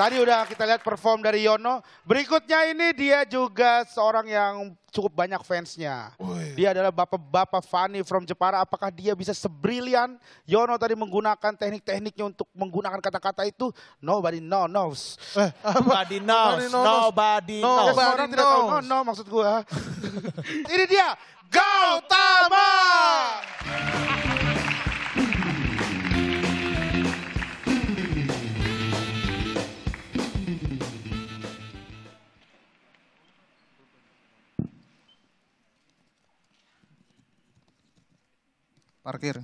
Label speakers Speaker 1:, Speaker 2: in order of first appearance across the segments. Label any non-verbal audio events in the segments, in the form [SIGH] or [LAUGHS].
Speaker 1: Tadi udah kita lihat perform dari Yono. Berikutnya ini dia juga seorang yang cukup banyak fansnya. Oh, Dia adalah bapak-bapak Fanny from Jepara. Apakah dia bisa sebrilian Yono tadi menggunakan teknik-tekniknya untuk menggunakan kata-kata itu? Nobody knows. Eh,
Speaker 2: nobody knows. Nobody knows. Nobody knows. Nobody knows. Orang tidak tahu no, no
Speaker 1: maksud gue. [LAUGHS] ini dia Gautama. [LAUGHS] parkir.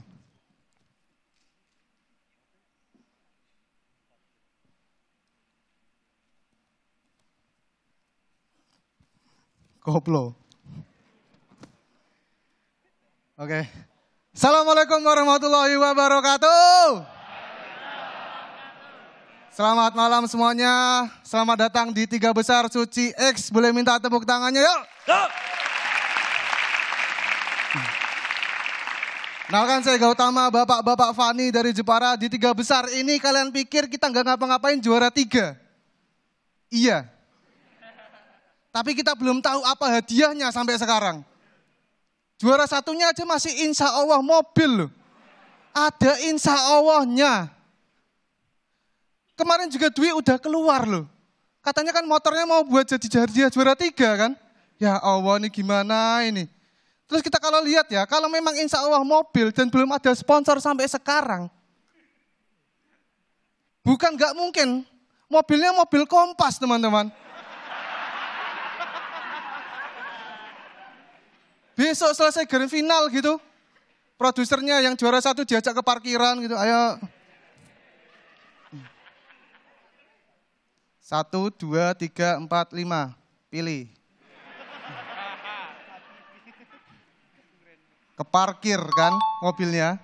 Speaker 1: Koplo. Oke. Okay. Assalamualaikum warahmatullahi wabarakatuh. Selamat malam semuanya. Selamat datang di tiga besar suci X. Boleh minta tepuk tangannya yuk. Yuk. Kenalkan saya Gautama, bapak-bapak Fani dari Jepara. Di tiga besar ini kalian pikir kita nggak ngapa-ngapain juara tiga? Iya. Tapi kita belum tahu apa hadiahnya sampai sekarang. Juara satunya aja masih insya Allah mobil loh. Ada insya Allahnya. Kemarin juga duit udah keluar loh. Katanya kan motornya mau buat jadi hadiah juara tiga kan. Ya Allah ini gimana ini. Terus kita kalau lihat ya, kalau memang insya Allah mobil dan belum ada sponsor sampai sekarang, bukan nggak mungkin. Mobilnya mobil kompas teman-teman. Besok selesai grand final gitu. Produsernya yang juara satu diajak ke parkiran gitu, ayo. Satu, dua, tiga, empat, lima. Pilih. keparkir kan mobilnya.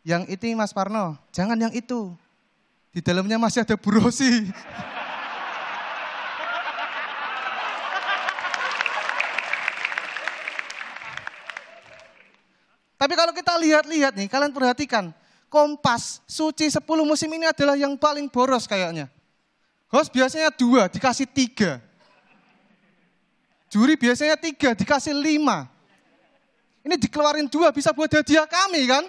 Speaker 1: Yang itu Mas Parno, jangan yang itu. Di dalamnya masih ada burosi. Tapi kalau kita lihat-lihat nih, kalian perhatikan. Kompas suci 10 musim ini adalah yang paling boros kayaknya. Host biasanya dua, dikasih tiga. Juri biasanya tiga, dikasih lima. Ini dikeluarin dua, bisa buat hadiah kami kan?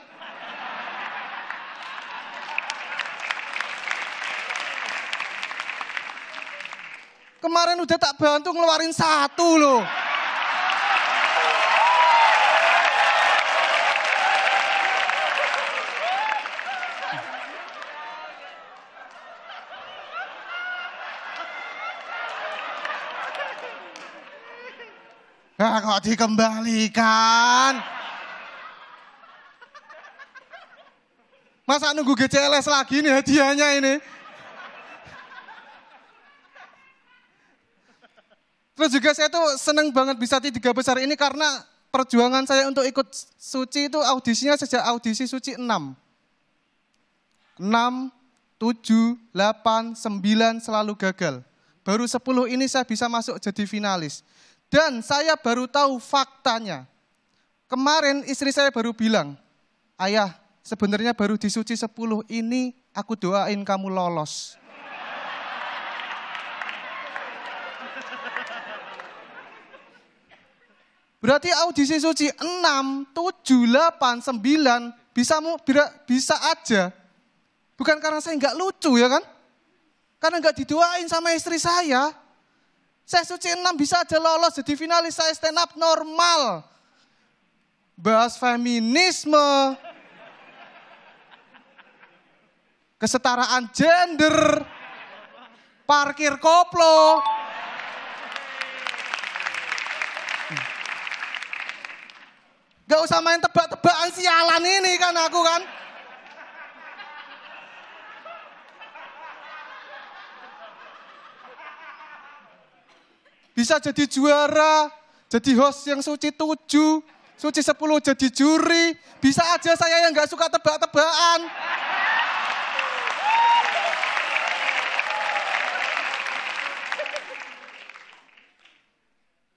Speaker 1: Kemarin udah tak bantu ngeluarin satu loh. Ah, kok dikembalikan? Masa nunggu GCLS lagi nih hadiahnya ini? Terus juga saya tuh seneng banget bisa di tiga besar ini karena perjuangan saya untuk ikut suci itu audisinya sejak audisi suci 6. 6, 7, 8, 9 selalu gagal. Baru 10 ini saya bisa masuk jadi finalis. Dan saya baru tahu faktanya. Kemarin istri saya baru bilang, ayah sebenarnya baru disuci sepuluh ini aku doain kamu lolos. Berarti audisi suci 6, 7, 8, 9 bisa bisa aja. Bukan karena saya nggak lucu ya kan? Karena nggak didoain sama istri saya. Saya suci enam bisa aja lolos jadi finalis saya stand up normal. Bahas feminisme. Kesetaraan gender. Parkir koplo. Gak usah main tebak-tebakan sialan ini kan aku kan. bisa jadi juara, jadi host yang suci tujuh, suci sepuluh jadi juri. Bisa aja saya yang gak suka tebak-tebakan.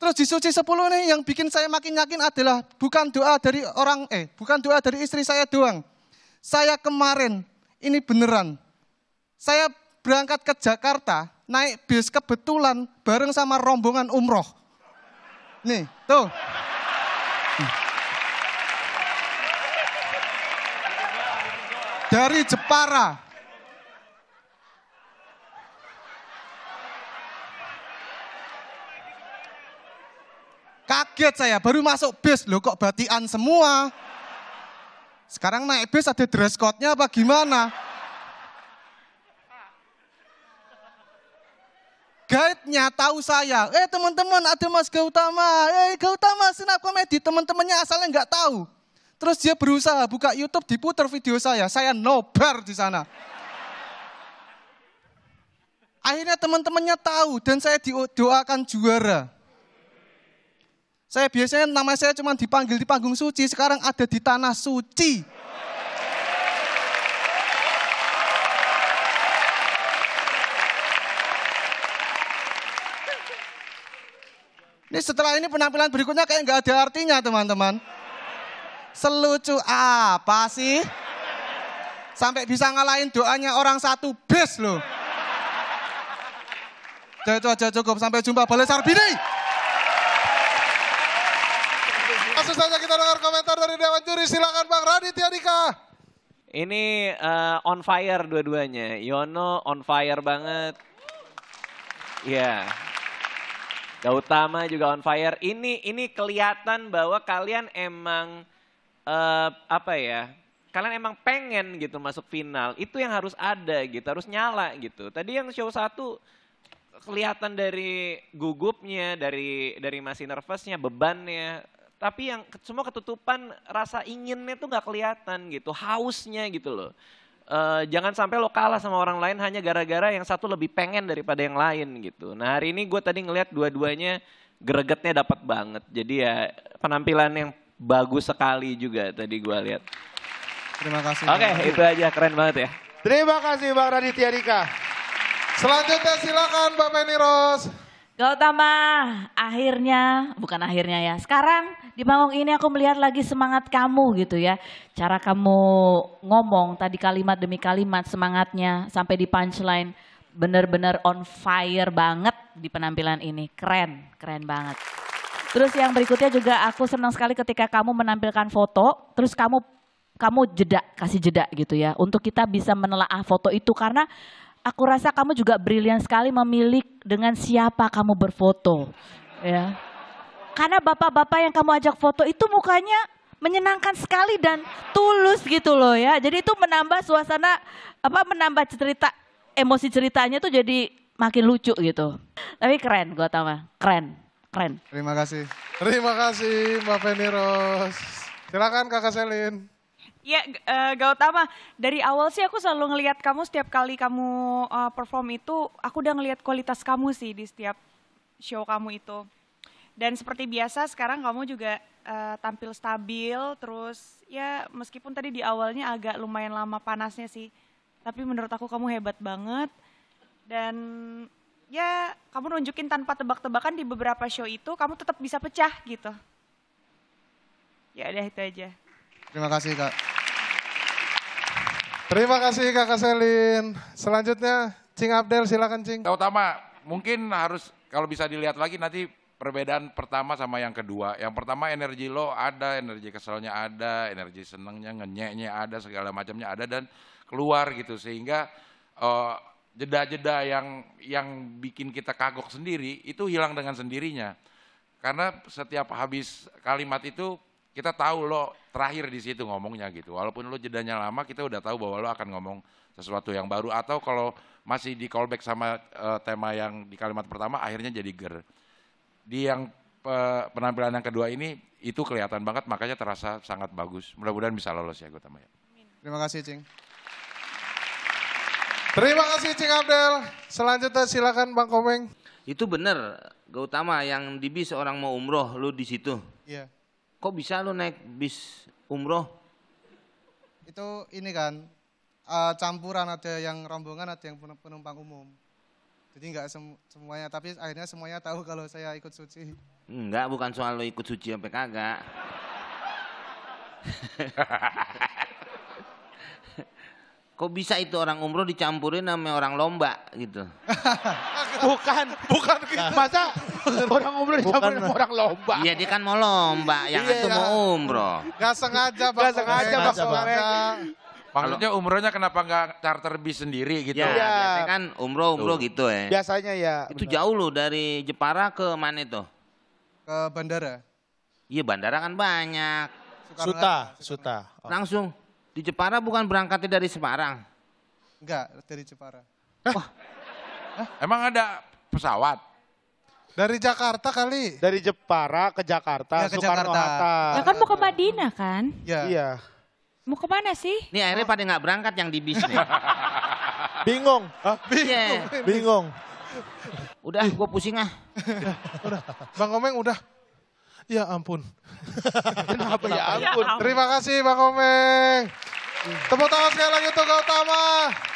Speaker 1: Terus di suci sepuluh nih yang bikin saya makin yakin adalah bukan doa dari orang eh bukan doa dari istri saya doang. Saya kemarin ini beneran. Saya berangkat ke Jakarta naik bis kebetulan bareng sama rombongan umroh. Nih, tuh. Dari Jepara. Kaget saya, baru masuk bis. Loh kok batian semua? Sekarang naik bis ada dress code-nya apa gimana? guide-nya tahu saya. Eh teman-teman ada Mas Gautama, eh Gautama senap komedi. Teman-temannya asalnya nggak tahu. Terus dia berusaha buka YouTube diputar video saya. Saya nobar di sana. Akhirnya teman-temannya tahu dan saya doakan juara. Saya biasanya nama saya cuma dipanggil di panggung suci, sekarang ada di tanah suci. Ini setelah ini penampilan berikutnya kayak nggak ada artinya teman-teman. Selucu apa sih? Sampai bisa ngalahin doanya orang satu bis loh. Udah itu cukup. Sampai jumpa Balai Sarbini. Langsung saja kita dengar komentar dari Dewan Juri. Silakan Bang Raditya Dika. Ini uh, on fire dua-duanya. Yono on fire banget.
Speaker 2: Iya. Yeah. Gautama juga on fire. Ini ini kelihatan bahwa kalian emang uh, apa ya? Kalian emang pengen gitu masuk final. Itu yang harus ada gitu, harus nyala gitu. Tadi yang show satu kelihatan dari gugupnya, dari dari masih nervousnya, bebannya. Tapi yang semua ketutupan rasa inginnya tuh nggak kelihatan gitu, hausnya gitu
Speaker 1: loh. Uh, jangan sampai lo kalah sama orang lain hanya gara-gara yang satu lebih pengen daripada yang lain gitu. Nah hari ini gue tadi ngelihat dua-duanya gregetnya dapat banget. Jadi ya
Speaker 2: penampilan yang bagus sekali juga tadi gue lihat. Terima kasih. Oke okay, itu aja keren banget ya. Terima kasih Bang Raditya Dika. Selanjutnya silakan Bapak Niros. Gautama, akhirnya, bukan akhirnya ya, sekarang di panggung ini aku melihat lagi semangat kamu gitu ya. Cara kamu ngomong tadi kalimat demi kalimat semangatnya sampai di punchline. Bener-bener on fire banget di penampilan ini, keren, keren banget. Terus yang berikutnya juga aku senang sekali ketika kamu menampilkan foto, terus kamu kamu jeda kasih jeda gitu ya untuk kita bisa menelaah foto itu karena aku rasa kamu juga brilian sekali memilih dengan siapa kamu berfoto. Ya. Karena bapak-bapak yang kamu ajak foto itu mukanya menyenangkan sekali dan tulus gitu loh ya. Jadi itu menambah suasana apa menambah cerita emosi ceritanya tuh jadi makin lucu gitu. Tapi keren gue tau mah, keren, keren. Terima kasih. Terima kasih
Speaker 1: Mbak Feni Ros. Silakan
Speaker 2: Kakak Selin. Iya, uh, Gautama. Dari awal sih aku selalu ngelihat kamu setiap kali kamu uh, perform itu, aku udah ngelihat kualitas kamu sih di setiap show kamu itu. Dan seperti biasa sekarang kamu juga uh, tampil stabil, terus ya meskipun tadi di awalnya agak lumayan lama panasnya sih, tapi menurut aku kamu hebat banget. Dan ya kamu nunjukin tanpa tebak-tebakan di beberapa show itu, kamu tetap bisa pecah gitu. Ya udah itu aja.
Speaker 1: Terima kasih kak. Terima kasih Kakak Selin. Selanjutnya Cing Abdel silakan Cing. Utama mungkin harus kalau bisa dilihat lagi nanti perbedaan pertama sama yang kedua. Yang pertama energi lo ada, energi keselnya ada, energi senengnya, ngenyeknya ada, segala macamnya ada dan keluar gitu sehingga eh, jeda-jeda uh, yang yang bikin kita kagok sendiri itu hilang dengan sendirinya. Karena setiap habis kalimat itu kita tahu lo terakhir di situ ngomongnya gitu. Walaupun lo jedanya lama, kita udah tahu bahwa lo akan ngomong sesuatu yang baru atau kalau masih di callback sama uh, tema yang di kalimat pertama akhirnya jadi ger. Di yang uh, penampilan yang kedua ini itu kelihatan banget makanya terasa sangat bagus. Mudah-mudahan bisa lolos ya Gotama ya. Terima kasih Cing. Terima kasih Cing Abdel. Selanjutnya silakan Bang Komeng. Itu benar Gautama yang dibi seorang mau umroh lu di situ. Iya. Yeah kok bisa lu naik bis umroh? Itu ini kan uh, campuran ada yang rombongan ada yang penumpang umum. Jadi nggak sem semuanya, tapi akhirnya semuanya tahu kalau saya ikut suci.
Speaker 2: Enggak, bukan soal lu ikut suci sampai kagak. [LAUGHS] Kok bisa itu orang umroh dicampurin sama orang lomba gitu? [LAUGHS] bukan, bukan gitu. nah.
Speaker 1: masa orang umroh dicampurin sama orang lomba.
Speaker 2: Iya dia kan mau lomba,
Speaker 1: yang iya, itu iya. mau umroh. Gak sengaja, Pak. Gak sengaja, Pak. Sengaja. Maksudnya umrohnya kenapa nggak charter bis sendiri gitu? Iya. ya. biasanya kan umroh-umroh gitu ya. Biasanya ya. Itu benar. jauh loh dari Jepara ke mana itu? Ke bandara. Iya bandara kan banyak. Suta, Suta. Langsung di Jepara bukan berangkatnya dari Semarang? Enggak, dari Jepara. Hah? Wah. Hah? Emang ada pesawat? Dari Jakarta kali. Dari Jepara ke Jakarta, ya, ke Soekarno Jakarta. Hatta. Ya
Speaker 2: kan mau ke Madinah kan? Ya. Iya. Mau kemana sih? Ini akhirnya oh. pada nggak berangkat yang di bis nih. [LAUGHS] Bingung. Hah? Bingung. Yeah. Bingung.
Speaker 1: Udah, gue pusing ah. udah. Bang Komeng udah. Ya ampun. [LAUGHS] Kenapa ya, ya ampun? Ya ampun. Terima kasih Bang Komeng. Tepuk tangan sekali lagi untuk Gautama.